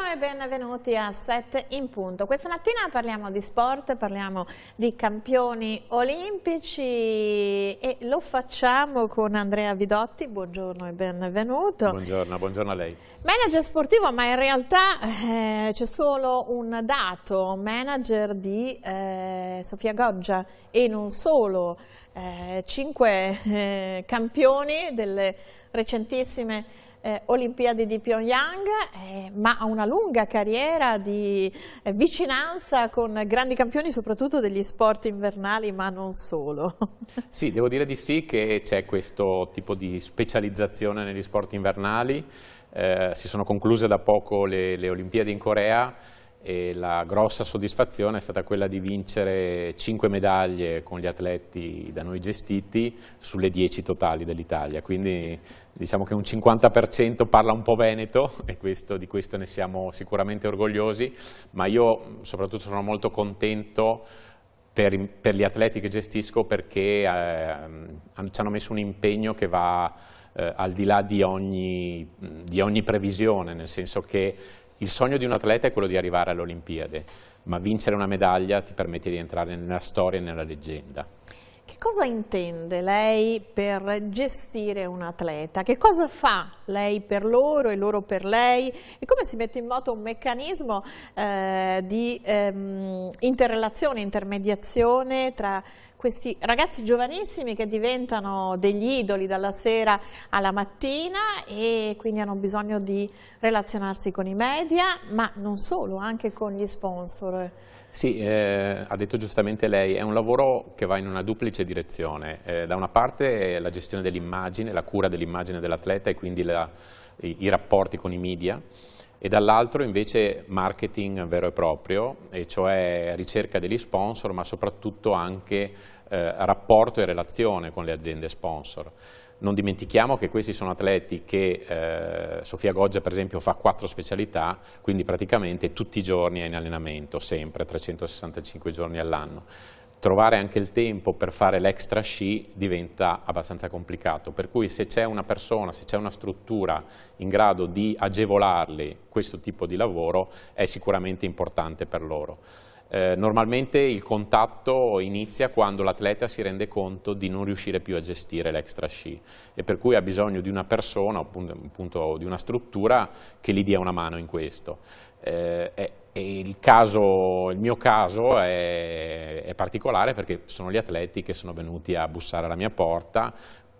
Buongiorno e benvenuti a 7 in punto. Questa mattina parliamo di sport, parliamo di campioni olimpici e lo facciamo con Andrea Vidotti. Buongiorno e benvenuto. Buongiorno, buongiorno a lei. Manager sportivo, ma in realtà eh, c'è solo un dato, manager di eh, Sofia Goggia e non solo, eh, cinque eh, campioni delle recentissime eh, Olimpiadi di Pyongyang, eh, ma ha una lunga carriera di eh, vicinanza con grandi campioni, soprattutto degli sport invernali, ma non solo. Sì, devo dire di sì che c'è questo tipo di specializzazione negli sport invernali. Eh, si sono concluse da poco le, le Olimpiadi in Corea, e la grossa soddisfazione è stata quella di vincere 5 medaglie con gli atleti da noi gestiti sulle 10 totali dell'Italia, quindi diciamo che un 50% parla un po' veneto e questo, di questo ne siamo sicuramente orgogliosi, ma io soprattutto sono molto contento per, per gli atleti che gestisco perché eh, ci hanno messo un impegno che va eh, al di là di ogni, di ogni previsione, nel senso che il sogno di un atleta è quello di arrivare alle Olimpiadi, ma vincere una medaglia ti permette di entrare nella storia e nella leggenda. Che cosa intende lei per gestire un atleta? Che cosa fa lei per loro e loro per lei? E come si mette in moto un meccanismo eh, di ehm, interrelazione, intermediazione tra questi ragazzi giovanissimi che diventano degli idoli dalla sera alla mattina e quindi hanno bisogno di relazionarsi con i media, ma non solo, anche con gli sponsor? Sì, eh, ha detto giustamente lei, è un lavoro che va in una duplice direzione. Eh, da una parte la gestione dell'immagine, la cura dell'immagine dell'atleta e quindi la, i, i rapporti con i media e dall'altro invece marketing vero e proprio, e cioè ricerca degli sponsor ma soprattutto anche eh, rapporto e relazione con le aziende sponsor. Non dimentichiamo che questi sono atleti che eh, Sofia Goggia per esempio fa quattro specialità, quindi praticamente tutti i giorni è in allenamento, sempre, 365 giorni all'anno trovare anche il tempo per fare l'extra sci diventa abbastanza complicato, per cui se c'è una persona, se c'è una struttura in grado di agevolarli questo tipo di lavoro è sicuramente importante per loro. Eh, normalmente il contatto inizia quando l'atleta si rende conto di non riuscire più a gestire l'extra sci e per cui ha bisogno di una persona, appunto di una struttura che gli dia una mano in questo. Eh, è, è il, caso, il, mio caso è, è particolare perché sono gli atleti che sono venuti a bussare alla mia porta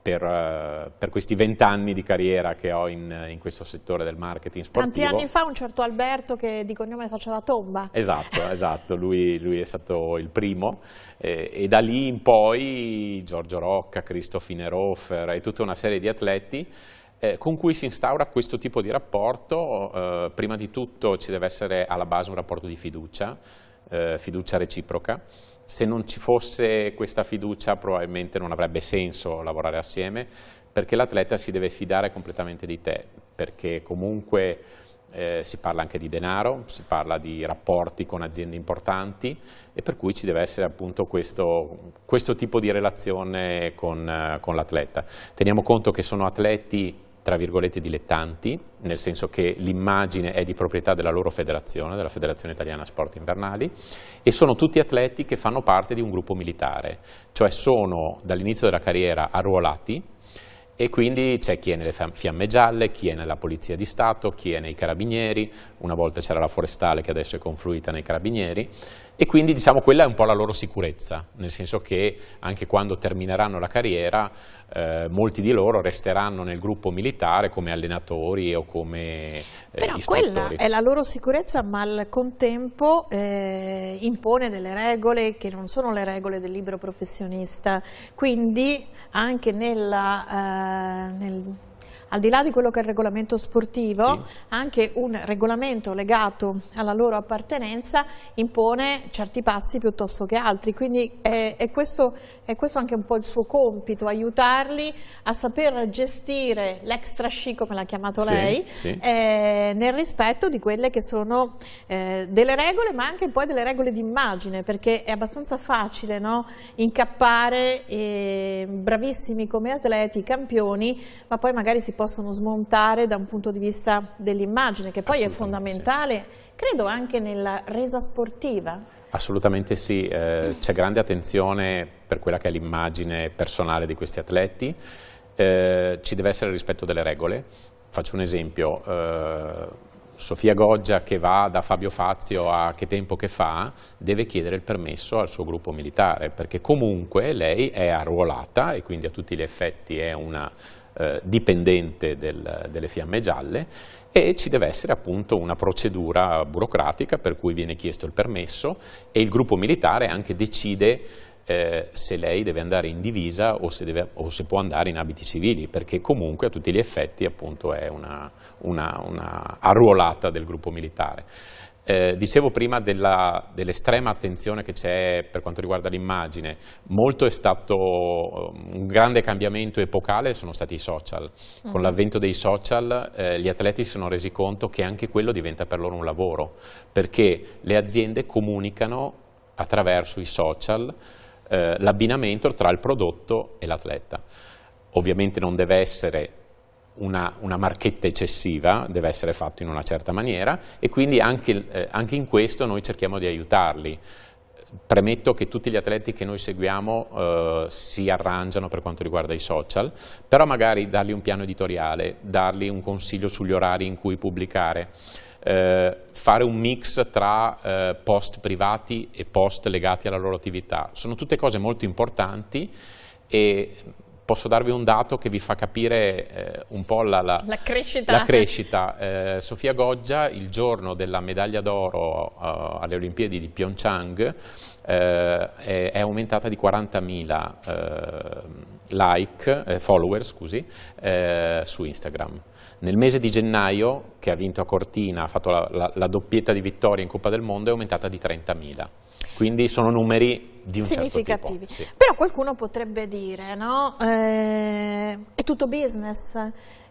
per, eh, per, questi vent'anni di carriera che ho in, in, questo settore del marketing sportivo. Tanti anni fa un certo Alberto che di cognome faceva tomba. Esatto, esatto, lui, lui, è stato il primo eh, e da lì in poi Giorgio Rocca, Cristo Finerofer e tutta una serie di atleti eh, con cui si instaura questo tipo di rapporto, eh, prima di tutto ci deve essere alla base un rapporto di fiducia, eh, fiducia reciproca, se non ci fosse questa fiducia probabilmente non avrebbe senso lavorare assieme perché l'atleta si deve fidare completamente di te, perché comunque eh, si parla anche di denaro, si parla di rapporti con aziende importanti e per cui ci deve essere appunto questo, questo tipo di relazione con, eh, con l'atleta. Teniamo conto che sono atleti tra virgolette dilettanti, nel senso che l'immagine è di proprietà della loro federazione, della Federazione Italiana Sport Invernali, e sono tutti atleti che fanno parte di un gruppo militare, cioè sono dall'inizio della carriera arruolati e quindi c'è chi è nelle fiamme gialle, chi è nella Polizia di Stato, chi è nei Carabinieri, una volta c'era la Forestale che adesso è confluita nei Carabinieri, e quindi diciamo quella è un po' la loro sicurezza, nel senso che anche quando termineranno la carriera eh, molti di loro resteranno nel gruppo militare come allenatori o come eh, Però quella è la loro sicurezza ma al contempo eh, impone delle regole che non sono le regole del libero professionista, quindi anche nella, eh, nel al di là di quello che è il regolamento sportivo, sì. anche un regolamento legato alla loro appartenenza impone certi passi piuttosto che altri, quindi è, è, questo, è questo, anche un po' il suo compito, aiutarli a saper gestire l'extra sci, come l'ha chiamato sì, lei, sì. Eh, nel rispetto di quelle che sono eh, delle regole, ma anche poi delle regole di immagine, perché è abbastanza facile no? incappare eh, bravissimi come atleti, campioni, ma poi magari si possono smontare da un punto di vista dell'immagine, che poi è fondamentale, sì. credo anche nella resa sportiva. Assolutamente sì, eh, c'è grande attenzione per quella che è l'immagine personale di questi atleti, eh, ci deve essere rispetto delle regole, faccio un esempio, eh, Sofia Goggia che va da Fabio Fazio a che tempo che fa deve chiedere il permesso al suo gruppo militare perché comunque lei è arruolata e quindi a tutti gli effetti è una eh, dipendente del, delle fiamme gialle e ci deve essere appunto una procedura burocratica per cui viene chiesto il permesso e il gruppo militare anche decide eh, se lei deve andare in divisa o se, deve, o se, può andare in abiti civili, perché comunque a tutti gli effetti appunto è una, una, una arruolata del gruppo militare. Eh, dicevo prima dell'estrema attenzione che c'è per quanto riguarda l'immagine, molto è stato um, un grande cambiamento epocale, sono stati i social. Con uh mm-hmm. -huh. l'avvento dei social eh, gli atleti si sono resi conto che anche quello diventa per loro un lavoro, perché le aziende comunicano attraverso i social eh, l'abbinamento tra il prodotto e l'atleta. Ovviamente non deve essere una, una, marchetta eccessiva, deve essere fatto in una certa maniera e quindi anche, eh, anche in questo noi cerchiamo di aiutarli premetto che tutti gli atleti che noi seguiamo eh, si arrangiano per quanto riguarda i social, però magari dargli un piano editoriale, dargli un consiglio sugli orari in cui pubblicare, eh, fare un mix tra eh, post privati e post legati alla loro attività. Sono tutte cose molto importanti e posso darvi un dato che vi fa capire eh, un po' la, la, la crescita. La crescita. Eh, Sofia Goggia, il giorno della medaglia d'oro uh, alle Olimpiadi di Pyeongchang, eh, è, è, aumentata di 40.000 eh, like, eh, follower scusi, su Instagram. Nel mese di gennaio, che ha vinto a Cortina, ha fatto la, la doppietta di vittoria in Coppa del Mondo, è aumentata di 30.000. Quindi sono numeri di un certo significativi. Certo sì. Però qualcuno potrebbe dire, no? Eh, è tutto business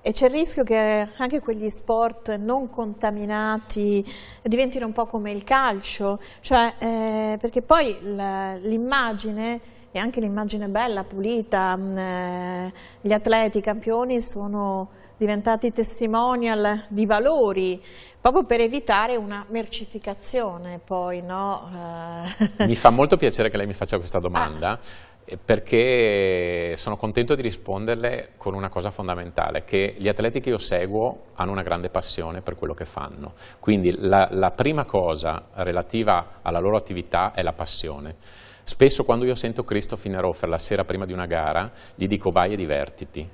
e c'è il rischio che anche quegli sport non contaminati diventino un po' come il calcio, cioè, eh, perché poi l'immagine e anche l'immagine bella, pulita, mm, eh, gli atleti, i campioni sono diventati testimonial di valori, proprio per evitare una mercificazione poi, no? Eh. mi fa molto piacere che lei mi faccia questa ah. domanda, ah. perché sono contento di risponderle con una cosa fondamentale, che gli atleti che io seguo hanno una grande passione per quello che fanno. Quindi la, la prima cosa relativa alla loro attività è la passione. Spesso quando io sento Christopher Hoffer la sera prima di una gara, gli dico vai e divertiti.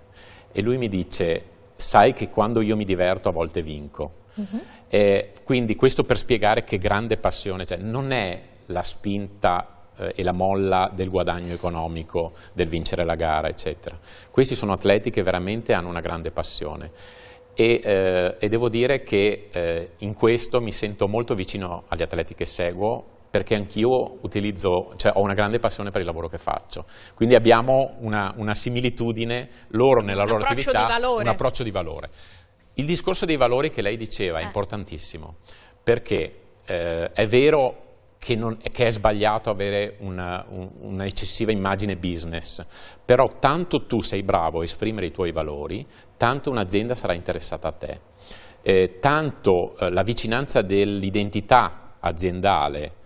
E lui mi dice, sai che quando io mi diverto a volte vinco. Uh-huh. Eh, quindi questo per spiegare che grande passione c'è, non è la spinta eh, e la molla del guadagno economico, del vincere la gara, eccetera. Questi sono atleti che veramente hanno una grande passione. E, eh, e devo dire che eh, in questo mi sento molto vicino agli atleti che seguo, perché anch'io utilizzo, cioè ho una grande passione per il lavoro che faccio. Quindi abbiamo una, una similitudine loro nella loro attività, un approccio di valore. Il discorso dei valori che lei diceva è eh. importantissimo, perché eh, è vero che, non, che, è sbagliato avere una, un, una, eccessiva immagine business, però tanto tu sei bravo a esprimere i tuoi valori, tanto un'azienda sarà interessata a te, eh, tanto eh, la vicinanza dell'identità aziendale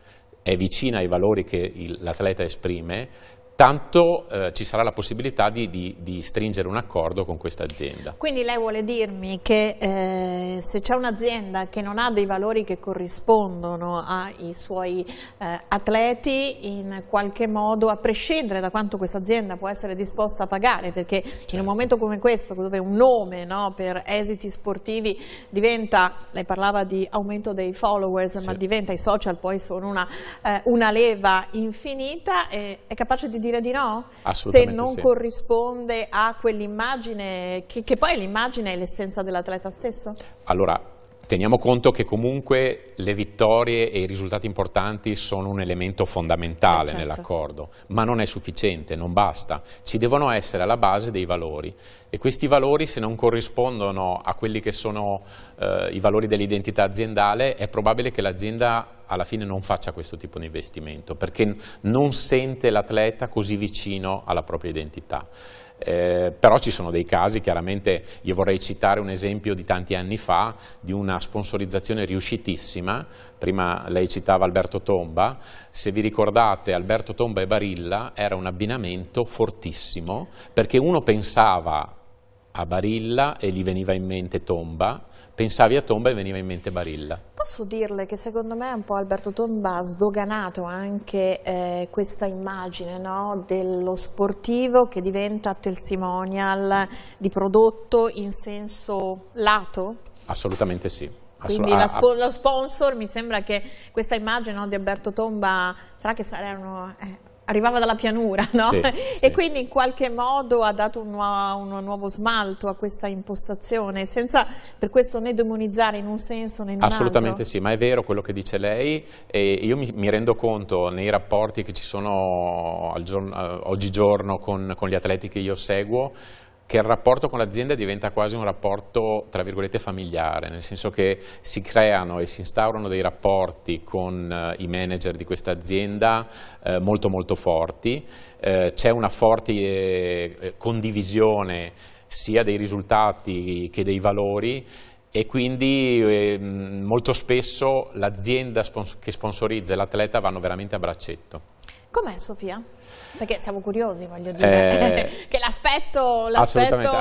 è vicina ai valori che l'atleta esprime, tanto eh, ci sarà la possibilità di, di, di, stringere un accordo con questa azienda. Quindi lei vuole dirmi che eh, se c'è un'azienda che non ha dei valori che corrispondono ai suoi eh, atleti, in qualche modo, a prescindere da quanto questa azienda può essere disposta a pagare, perché certo. in un certo. momento come questo, dove un nome no, per esiti sportivi diventa, lei parlava di aumento dei followers, certo. ma diventa i social poi sono una, eh, una leva infinita, è capace di dire di no? Se non sì. corrisponde a quell'immagine, che, che poi l'immagine è l'essenza dell'atleta stesso? Allora, Teniamo conto che comunque le vittorie e i risultati importanti sono un elemento fondamentale eh, certo. nell'accordo, ma non è sufficiente, non basta. Ci devono essere alla base dei valori e questi valori se non corrispondono a quelli che sono eh, i valori dell'identità aziendale è probabile che l'azienda alla fine non faccia questo tipo di investimento perché non sente l'atleta così vicino alla propria identità. Eh, però ci sono dei casi, chiaramente io vorrei citare un esempio di tanti anni fa di una sponsorizzazione riuscitissima, prima lei citava Alberto Tomba, se vi ricordate Alberto Tomba e Barilla era un abbinamento fortissimo perché uno pensava a Barilla e gli veniva in mente Tomba, pensavi a Tomba e veniva in mente Barilla. Posso dirle che secondo me un po' Alberto Tomba ha sdoganato anche eh, questa immagine no? dello sportivo che diventa testimonial di prodotto in senso lato? Assolutamente sì. Quindi spo lo sponsor, mi sembra che questa immagine no, di Alberto Tomba, sarà che saranno eh, arrivava dalla pianura, no? sì, sì. E quindi in qualche modo ha dato un, nuovo, un nuovo smalto a questa impostazione, senza per questo né demonizzare in un senso né in un Assolutamente altro. Assolutamente sì, ma è vero quello che dice lei e io mi, mi rendo conto nei rapporti che ci sono giorno, oggigiorno con, con gli atleti che io seguo, che il rapporto con l'azienda diventa quasi un rapporto, tra virgolette, familiare, nel senso che si creano e si instaurano dei rapporti con eh, i manager di questa azienda eh, molto molto forti, eh, c'è una forte eh, eh condivisione sia dei risultati che dei valori e quindi eh, molto spesso l'azienda spons che sponsorizza l'atleta vanno veramente a braccetto. Com'è Sofia? Perché siamo curiosi, voglio dire, eh, che l'aspetto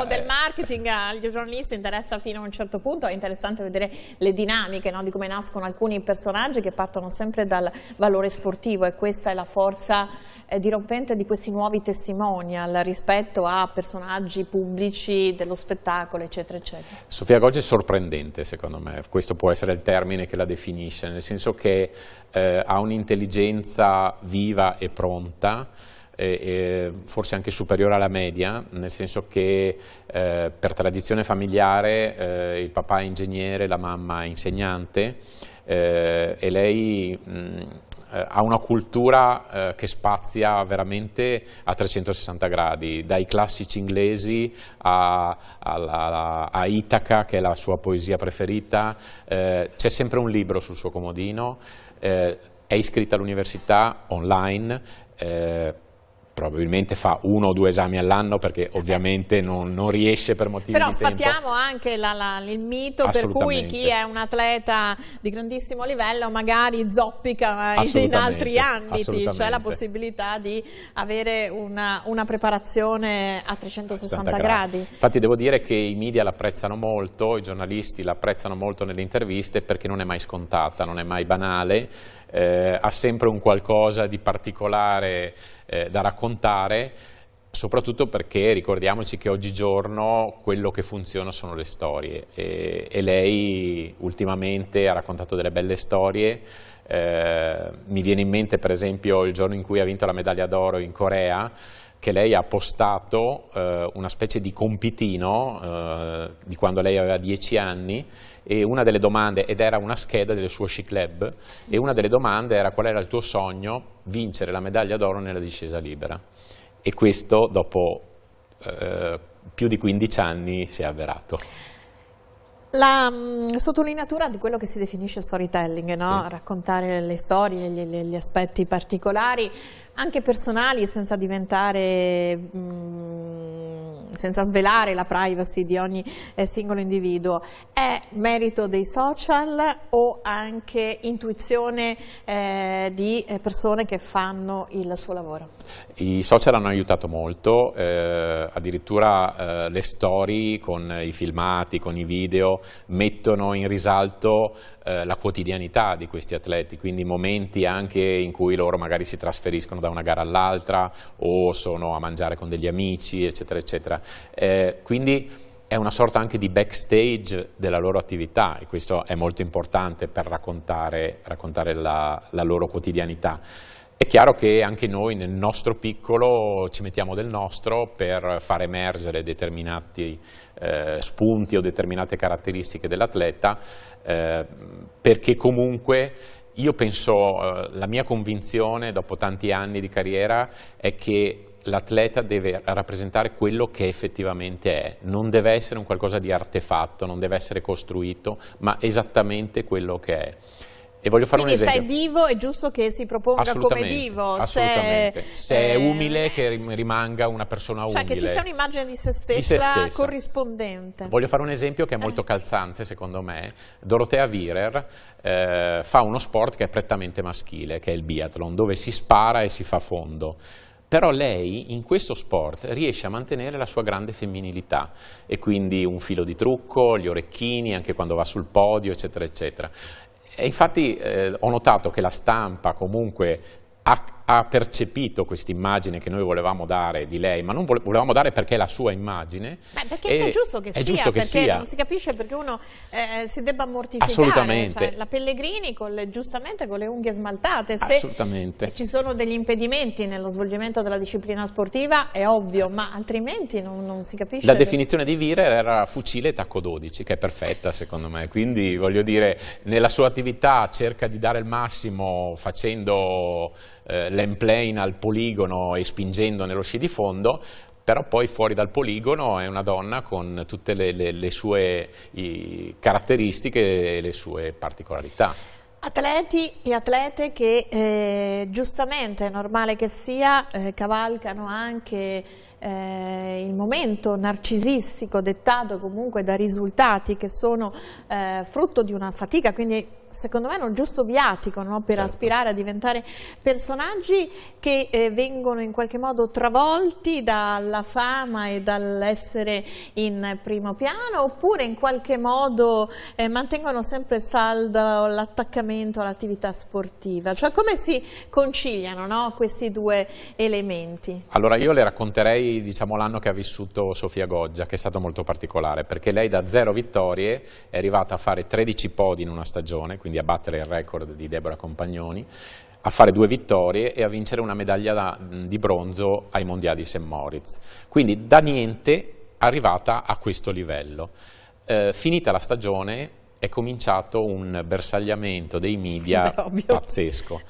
del marketing agli giornalisti interessa fino a un certo punto, è interessante vedere le dinamiche no? di come nascono alcuni personaggi che partono sempre dal valore sportivo e questa è la forza eh, dirompente di questi nuovi testimonial rispetto a personaggi pubblici dello spettacolo, eccetera, eccetera. Sofia Goggi è sorprendente, secondo me, questo può essere il termine che la definisce, nel senso che eh, ha un'intelligenza viva e pronta, eh, forse anche superiore alla media, nel senso che eh, per tradizione familiare eh, il papà è ingegnere, la mamma è insegnante eh, e lei mh, mm, eh, ha una cultura eh, che spazia veramente a 360 gradi, dai classici inglesi a, alla, a Itaca, che è la sua poesia preferita, c'è sempre un libro sul suo comodino, è iscritta all'università online, probabilmente fa uno o due esami all'anno perché ovviamente non, non, riesce per motivi Però di tempo. Però sfattiamo anche la, la, il mito per cui chi è un atleta di grandissimo livello magari zoppica in altri ambiti, c'è la possibilità di avere una, una preparazione a 360 gradi. Infatti devo dire che i media l'apprezzano molto, i giornalisti l'apprezzano molto nelle interviste perché non è mai scontata, non è mai banale eh, ha sempre un qualcosa di particolare eh, da raccontare, soprattutto perché ricordiamoci che oggigiorno quello che funziona sono le storie e, e lei ultimamente ha raccontato delle belle storie, eh, mi viene in mente per esempio il giorno in cui ha vinto la medaglia d'oro in Corea, che lei ha postato eh, una specie di compitino eh, di quando lei aveva dieci anni e una delle domande, ed era una scheda del suo sci club, e una delle domande era qual era il tuo sogno vincere la medaglia d'oro nella discesa libera. E questo dopo eh, più di 15 anni si è avverato la mm, sottolineatura di quello che si definisce storytelling, no? sì. raccontare le storie, gli, gli, aspetti particolari, anche personali, senza diventare... Mh, mm, senza svelare la privacy di ogni eh, singolo individuo, è merito dei social o anche intuizione eh, di eh, persone che fanno il suo lavoro? I social hanno aiutato molto, eh, addirittura eh, le storie con i filmati, con i video, mettono in risalto eh, la quotidianità di questi atleti, quindi momenti anche in cui loro magari si trasferiscono da una gara all'altra o sono a mangiare con degli amici, eccetera, eccetera eccetera. Eh, quindi è una sorta anche di backstage della loro attività e questo è molto importante per raccontare, raccontare la, la loro quotidianità. È chiaro che anche noi nel nostro piccolo ci mettiamo del nostro per far emergere determinati eh, spunti o determinate caratteristiche dell'atleta, eh, perché comunque io penso, eh, la mia convinzione dopo tanti anni di carriera è che l'atleta deve rappresentare quello che effettivamente è, non deve essere un qualcosa di artefatto, non deve essere costruito, ma esattamente quello che è. E voglio fare Quindi un esempio. se è divo è giusto che si proponga come divo. Assolutamente. Se, se è umile che eh, rimanga una persona cioè umile. Cioè che ci sia un'immagine di se, di se, stessa corrispondente. Voglio fare un esempio che è molto eh. calzante secondo me. Dorotea Wierer eh, fa uno sport che è prettamente maschile, che è il biathlon, dove si spara e si fa fondo. Però lei in questo sport riesce a mantenere la sua grande femminilità e quindi un filo di trucco, gli orecchini anche quando va sul podio, eccetera, eccetera. E infatti eh, ho notato che la stampa comunque ha ha percepito questa immagine che noi volevamo dare di lei, ma non volevamo dare perché è la sua immagine. Beh, perché è giusto che è sia, giusto perché sia. non si capisce perché uno eh, eh si debba mortificare. Cioè Assolutamente. Cioè, la Pellegrini con le, giustamente con le unghie smaltate. Se Assolutamente. ci sono degli impedimenti nello svolgimento della disciplina sportiva è ovvio, ma altrimenti non, non si capisce. La perché... definizione di Virer era fucile tacco 12, che è perfetta secondo me, quindi voglio dire, nella sua attività cerca di dare il massimo facendo... Eh, l'emplane al poligono e spingendo nello sci di fondo, però poi fuori dal poligono è una donna con tutte le, le, le sue caratteristiche e le sue particolarità. Atleti e atlete che eh, giustamente, è normale che sia, eh, cavalcano anche eh, il momento narcisistico dettato comunque da risultati che sono eh, frutto di una fatica, quindi secondo me, non giusto viatico no? per certo. aspirare a diventare personaggi che eh, vengono in qualche modo travolti dalla fama e dall'essere in primo piano oppure in qualche modo eh, mantengono sempre saldo l'attaccamento all'attività sportiva? Cioè come si conciliano no? questi due elementi? Allora io le racconterei diciamo, l'anno che ha vissuto Sofia Goggia che è stato molto particolare perché lei da zero vittorie è arrivata a fare 13 podi in una stagione quindi a battere il record di Deborah Compagnoni, a fare due vittorie e a vincere una medaglia da, di bronzo ai mondiali di St. Moritz. Quindi da niente arrivata a questo livello. Eh, finita la stagione è cominciato un bersagliamento dei media sì, pazzesco.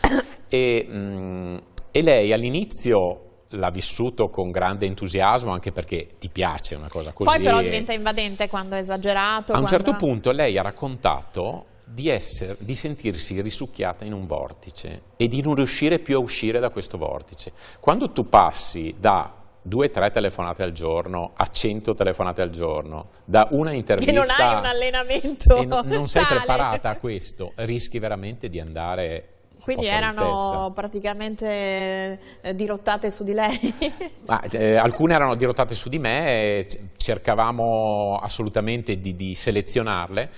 E, mh, e lei all'inizio l'ha vissuto con grande entusiasmo anche perché ti piace una cosa così. Poi però diventa invadente quando è esagerato. A un certo quando... certo punto lei ha raccontato di, essere, di, sentirsi risucchiata in un vortice e di non riuscire più a uscire da questo vortice. Quando tu passi da due o tre telefonate al giorno a cento telefonate al giorno, da una intervista... E non hai un allenamento. E no, non sei tale. preparata a questo, rischi veramente di andare quindi erano praticamente eh, dirottate su di lei? Ma, eh, alcune erano dirottate su di me, cercavamo assolutamente di, di selezionarle,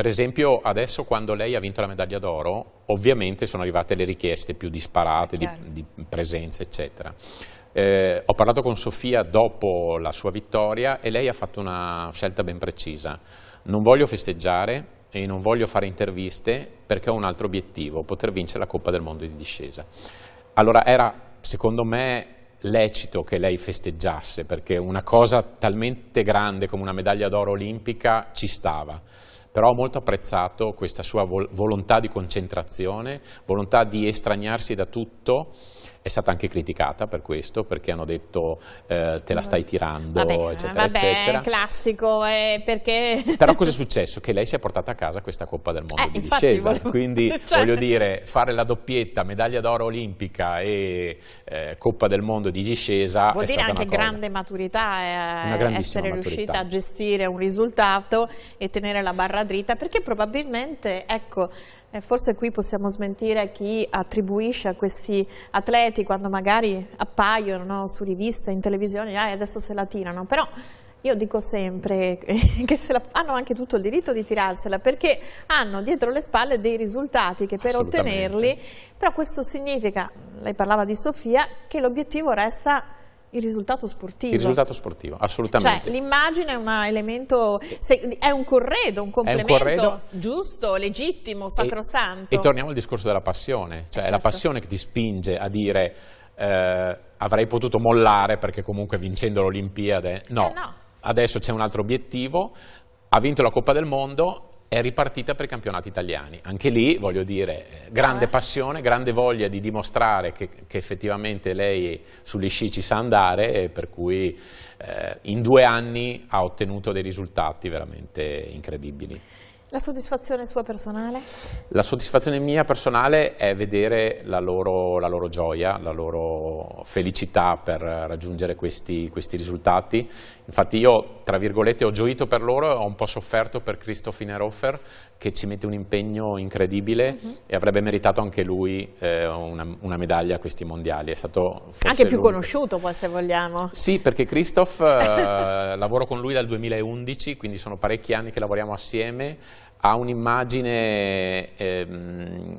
per esempio adesso quando lei ha vinto la medaglia d'oro, ovviamente sono arrivate le richieste più disparate di, di presenza, eccetera. Eh, ho parlato con Sofia dopo la sua vittoria e lei ha fatto una scelta ben precisa. Non voglio festeggiare e non voglio fare interviste perché ho un altro obiettivo, poter vincere la Coppa del Mondo di discesa. Allora era, secondo me, lecito che lei festeggiasse perché una cosa talmente grande come una medaglia d'oro olimpica ci stava però ho molto apprezzato questa sua vol volontà di concentrazione, volontà di estraniarsi da tutto è stata anche criticata per questo, perché hanno detto eh, te la mm. stai tirando, vabbè, eccetera, vabbè, eccetera. È classico, eh, perché... Però cosa è successo? Che lei si è portata a casa questa Coppa del Mondo eh, di discesa, volevo... quindi cioè... voglio dire, fare la doppietta, medaglia d'oro olimpica e eh, Coppa del Mondo di discesa... Vuol dire anche grande maturità, eh, essere maturità. riuscita a gestire un risultato e tenere la barra dritta, perché probabilmente, ecco, e forse qui possiamo smentire chi attribuisce a questi atleti quando magari appaiono no, su riviste, in televisione, ah, adesso se la tirano, però io dico sempre che se la, hanno anche tutto il diritto di tirarsela perché hanno dietro le spalle dei risultati che per ottenerli, però questo significa, lei parlava di Sofia, che l'obiettivo resta il risultato sportivo. Il risultato sportivo, assolutamente. Cioè, l'immagine è un elemento, è un corredo, un complemento un corredo, giusto, legittimo, sacrosanto. E, e, torniamo al discorso della passione, cioè certo. è la certo. passione che ti spinge a dire eh, avrei potuto mollare perché comunque vincendo l'Olimpiade, no. Eh no. Adesso c'è un altro obiettivo, ha vinto la Coppa del Mondo, è ripartita per i campionati italiani. Anche lì, voglio dire, grande ah. passione, grande voglia di dimostrare che, che effettivamente lei sugli sci ci sa andare e per cui eh, in due anni ha ottenuto dei risultati veramente incredibili. La soddisfazione sua personale? La soddisfazione mia personale è vedere la loro, la loro gioia, la loro felicità per raggiungere questi, questi, risultati. Infatti io, tra virgolette, ho gioito per loro e ho un po' sofferto per Christoph Inerhofer che ci mette un impegno incredibile uh mhm. -huh. e avrebbe meritato anche lui eh, una, una, medaglia a questi mondiali. È stato anche più conosciuto poi se vogliamo. Sì, perché Christoph, eh, lavoro con lui dal 2011, quindi sono parecchi anni che lavoriamo assieme ha un'immagine ehm,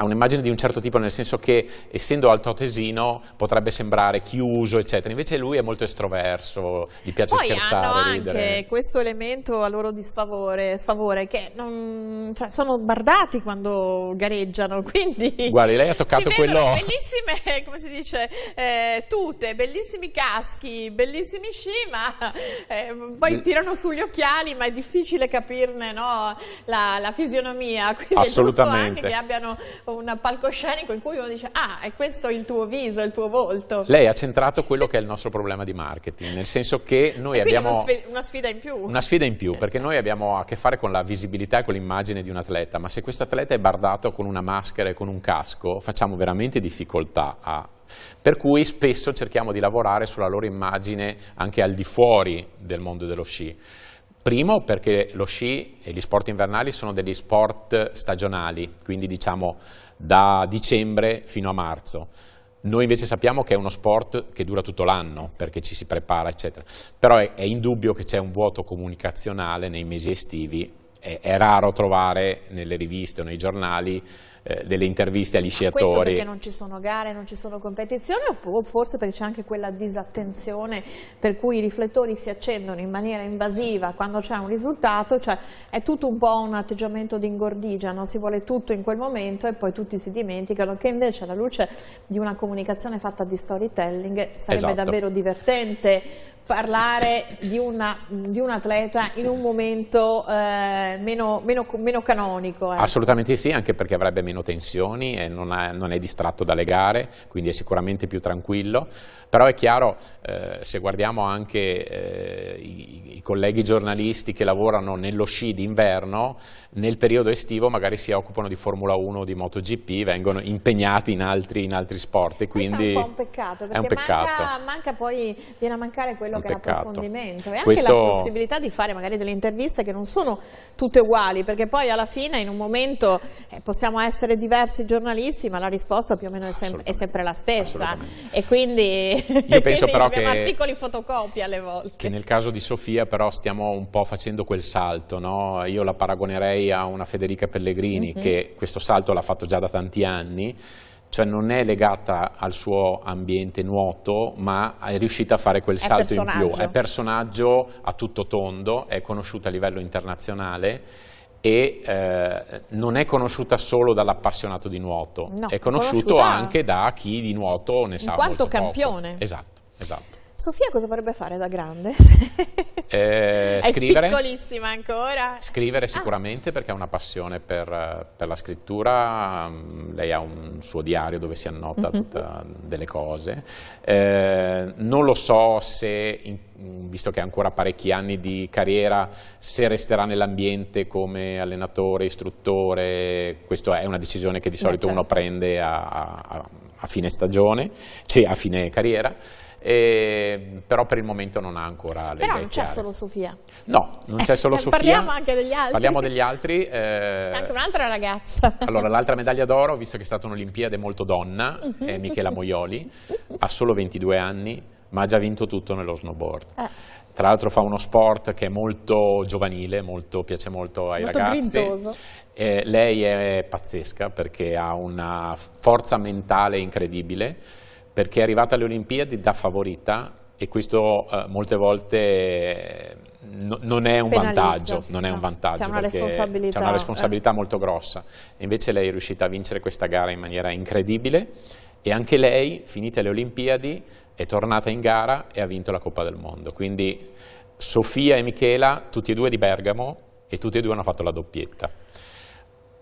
ha un'immagine di un certo tipo, nel senso che essendo altoatesino potrebbe sembrare chiuso, eccetera. Invece lui è molto estroverso, gli piace Poi scherzare, hanno ridere. anche questo elemento a loro di sfavore, sfavore che non, cioè, sono bardati quando gareggiano, quindi... Guardi, lei ha toccato quello... bellissime, come si dice, eh, tute, bellissimi caschi, bellissimi sci, ma eh, poi tirano su gli occhiali, ma è difficile capirne no, la, la, fisionomia, quindi è giusto anche che abbiano un palcoscenico in cui uno dice ah, è questo il tuo viso, il tuo volto. Lei ha centrato quello che è il nostro problema di marketing, nel senso che noi abbiamo... Una sfida, una sfida in più. Una sfida in più, perché noi abbiamo a che fare con la visibilità e con l'immagine di un atleta, ma se questo atleta è bardato con una maschera e con un casco, facciamo veramente difficoltà a per cui spesso cerchiamo di lavorare sulla loro immagine anche al di fuori del mondo dello sci. Primo perché lo sci e gli sport invernali sono degli sport stagionali, quindi diciamo da dicembre fino a marzo. Noi invece sappiamo che è uno sport che dura tutto l'anno perché ci si prepara, eccetera. Però è, è indubbio che c'è un vuoto comunicazionale nei mesi estivi è, è raro trovare nelle riviste o nei giornali eh, delle interviste agli ah, sciatori. Questo perché non ci sono gare, non ci sono competizioni o forse perché c'è anche quella disattenzione per cui i riflettori si accendono in maniera invasiva quando c'è un risultato, cioè è tutto un po' un atteggiamento di ingordigia, no? si vuole tutto in quel momento e poi tutti si dimenticano che invece alla luce di una comunicazione fatta di storytelling sarebbe esatto. davvero divertente parlare di, una, di, un atleta in un momento eh, meno, meno, meno, canonico. Eh. Assolutamente sì, anche perché avrebbe meno tensioni e non, ha, non, è distratto dalle gare, quindi è sicuramente più tranquillo, però è chiaro, eh, se guardiamo anche eh, i, i, colleghi giornalisti che lavorano nello sci d'inverno, nel periodo estivo magari si occupano di Formula 1 o di MotoGP, vengono impegnati in altri, in altri sport. Quindi è un po' un peccato, perché un peccato. Manca, manca poi, viene a mancare quello un peccato. l'approfondimento e Questo... anche la possibilità di fare magari delle interviste che non sono tutte uguali, perché poi alla fine in un momento eh, possiamo essere diversi giornalisti, ma la risposta più o meno è, sem è sempre la stessa. E quindi io penso quindi però che articoli fotocopie alle volte. Che nel caso di Sofia però stiamo un po' facendo quel salto, no? Io la paragonerei a una Federica Pellegrini mm -hmm. che questo salto l'ha fatto già da tanti anni cioè non è legata al suo ambiente nuoto, ma è riuscita a fare quel salto in più. È personaggio a tutto tondo, è conosciuta a livello internazionale e eh, non è conosciuta solo dall'appassionato di nuoto, no, è conosciuto anche da chi di nuoto ne sa molto quanto campione. Esatto, esatto. Sofia cosa vorrebbe fare da grande? Eh, scrivere. È piccolissima ancora. Scrivere ah. sicuramente ah. perché ha una passione per, per, la scrittura, mm, lei ha un suo diario dove si annota uh mhm. -huh. tutte delle cose. Eh, non lo so se, visto che ha ancora parecchi anni di carriera, se resterà nell'ambiente come allenatore, istruttore, questa è una decisione che di solito no, certo. uno prende a, a a fine stagione, cioè a fine carriera, e, però per il momento non ha ancora le Però non c'è solo Sofia. No, non c'è solo Sofia. Parliamo anche degli altri. Parliamo degli altri. Eh, c'è anche un'altra ragazza. Allora, l'altra medaglia d'oro, visto che è stata un'Olimpiade molto donna, mhm. è Michela Moioli, ha solo 22 anni, ma ha già vinto tutto nello snowboard. Eh tra l'altro fa uno sport che è molto giovanile, molto, piace molto ai molto ragazzi. Eh, lei è pazzesca perché ha una forza mentale incredibile, perché è arrivata alle Olimpiadi da favorita e questo eh, molte volte eh, no, non è un vantaggio, non è un vantaggio c'è una responsabilità, c'è una responsabilità molto grossa. Invece lei è riuscita a vincere questa gara in maniera incredibile e anche lei, finite le Olimpiadi, è tornata in gara e ha vinto la Coppa del Mondo. Quindi Sofia e Michela, tutti e due di Bergamo e tutti e due hanno fatto la doppietta.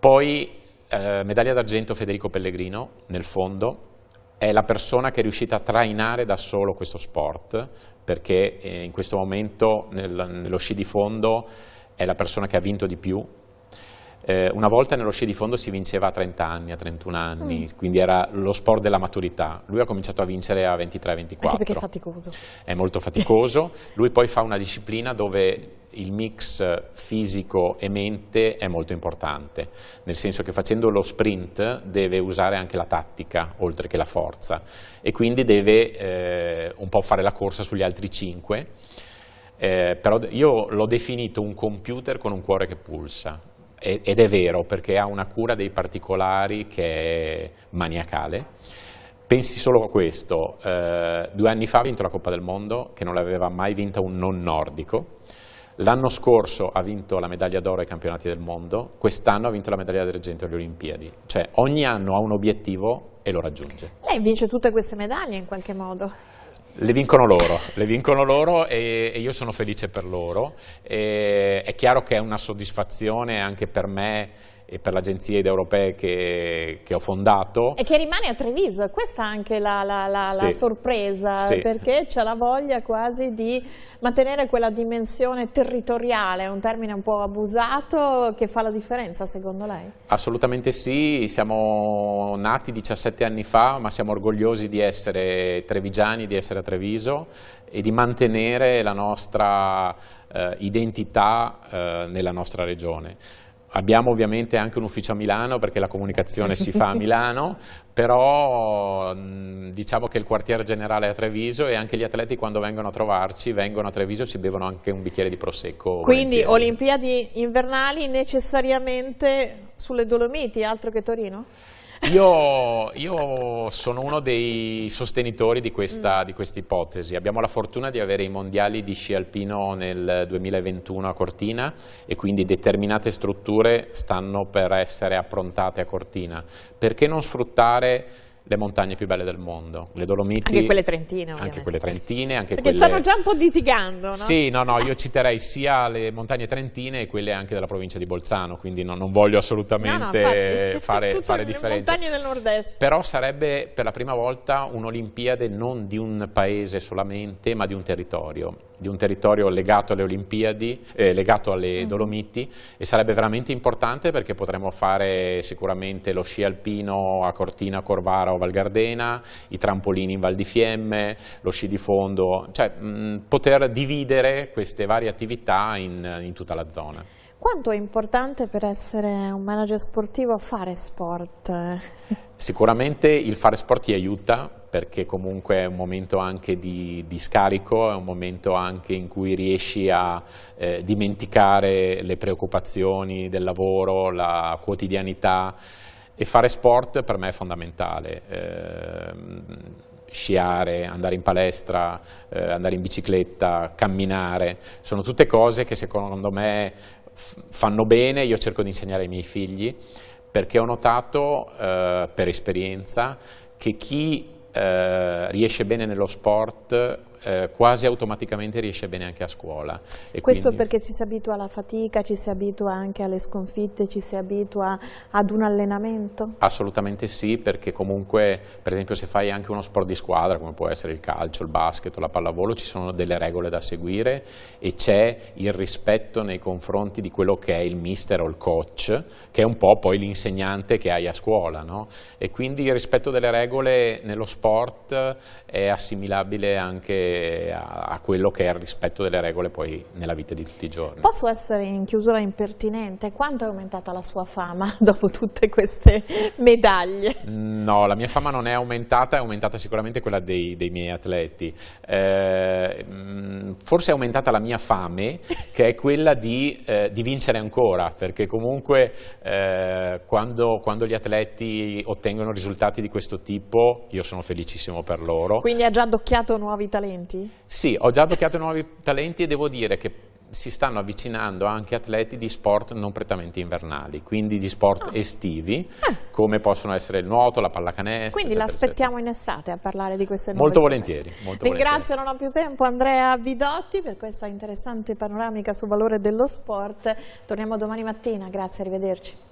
Poi eh, medaglia d'argento Federico Pellegrino, nel fondo, è la persona che è riuscita a trainare da solo questo sport, perché eh, in questo momento nel, nello sci di fondo è la persona che ha vinto di più eh, una volta nello sci di fondo si vinceva a 30 anni, a 31 anni, mm. quindi era lo sport della maturità. Lui ha cominciato a vincere a 23-24. Anche perché è faticoso. È molto faticoso. Lui poi fa una disciplina dove il mix fisico e mente è molto importante, nel senso che facendo lo sprint deve usare anche la tattica oltre che la forza e quindi deve eh, un po' fare la corsa sugli altri cinque. Eh, però io l'ho definito un computer con un cuore che pulsa, ed è vero perché ha una cura dei particolari che è maniacale. Pensi solo a questo, eh, due anni fa ha vinto la Coppa del Mondo che non l'aveva mai vinta un non nordico, l'anno scorso ha vinto la medaglia d'oro ai campionati del mondo, quest'anno ha vinto la medaglia d'argento alle Olimpiadi, cioè ogni anno ha un obiettivo e lo raggiunge. Lei vince tutte queste medaglie in qualche modo. Le vincono loro, le vincono loro e, e, io sono felice per loro. E, è chiaro che è una soddisfazione anche per me e per le agenzie europee che, che, ho fondato. E che rimane a Treviso, questa è anche la, la, la, sì. la sorpresa, sì. perché c'è la voglia quasi di mantenere quella dimensione territoriale, un termine un po' abusato, che fa la differenza secondo lei? Assolutamente sì, siamo nati 17 anni fa, ma siamo orgogliosi di essere trevigiani, di essere a Treviso e di mantenere la nostra eh, identità eh, nella nostra regione. Abbiamo ovviamente anche un ufficio a Milano perché la comunicazione si fa a Milano, però mm, diciamo che il quartiere generale è a Treviso e anche gli atleti quando vengono a trovarci vengono a Treviso e si bevono anche un bicchiere di prosecco. Quindi volentieri. Olimpiadi invernali necessariamente sulle Dolomiti, altro che Torino? Io, io, sono uno dei sostenitori di questa mm. ipotesi. Abbiamo la fortuna di avere i mondiali di sci alpino nel 2021 a Cortina e quindi determinate strutture stanno per essere approntate a Cortina. Perché non sfruttare le montagne più belle del mondo, le Dolomiti. Anche quelle trentine, ovviamente. Anche quelle trentine. Anche Perché quelle... stanno già un po' litigando, no? Sì, no, no, io citerei sia le montagne trentine e quelle anche della provincia di Bolzano, quindi no, non voglio assolutamente no, no, fare, Tutte fare le differenza. montagne del nord-est. Però sarebbe per la prima volta un'Olimpiade non di un paese solamente, ma di un territorio di un territorio legato alle Olimpiadi, eh, legato alle mm. Dolomiti e sarebbe veramente importante perché potremmo fare sicuramente lo sci alpino a Cortina, Corvara o Valgardena, i trampolini in Val di Fiemme, lo sci di fondo, cioè mh, mm, poter dividere queste varie attività in, in tutta la zona. Quanto è importante per essere un manager sportivo fare sport? Sicuramente il fare sport ti aiuta perché comunque è un momento anche di, di, scarico, è un momento anche in cui riesci a eh, dimenticare le preoccupazioni del lavoro, la quotidianità e fare sport per me è fondamentale. Eh, sciare, andare in palestra, eh, andare in bicicletta, camminare, sono tutte cose che secondo me fanno bene, io cerco di insegnare ai miei figli perché ho notato eh, per esperienza che chi eh, riesce bene nello sport eh, quasi automaticamente riesce bene anche a scuola. E Questo quindi... perché ci si abitua alla fatica, ci si abitua anche alle sconfitte, ci si abitua ad un allenamento? Assolutamente sì, perché comunque per esempio se fai anche uno sport di squadra come può essere il calcio, il basket o la pallavolo ci sono delle regole da seguire e c'è il rispetto nei confronti di quello che è il mister o il coach, che è un po' poi l'insegnante che hai a scuola, no? e quindi il rispetto delle regole nello sport è assimilabile anche eh, a, a, quello che è il rispetto delle regole poi nella vita di tutti i giorni. Posso essere in chiusura impertinente? Quanto è aumentata la sua fama dopo tutte queste medaglie? Mm, no, la mia fama non è aumentata, è aumentata sicuramente quella dei, dei miei atleti. Eh, mm, forse è aumentata la mia fame, che è quella di, eh, di vincere ancora, perché comunque eh, quando, quando gli atleti ottengono risultati di questo tipo, io sono felicissimo per loro. Quindi ha già addocchiato nuovi talenti talenti? Sì, ho già bloccato nuovi talenti e devo dire che si stanno avvicinando anche atleti di sport non prettamente invernali, quindi di sport ah. estivi, ah. come possono essere il nuoto, la pallacanestro. Quindi l'aspettiamo in estate a parlare di queste nuove Molto volentieri. Molto Ringrazio, volentieri. non ho più tempo, Andrea Vidotti per questa interessante panoramica sul valore dello sport. Torniamo domani mattina, grazie, arrivederci.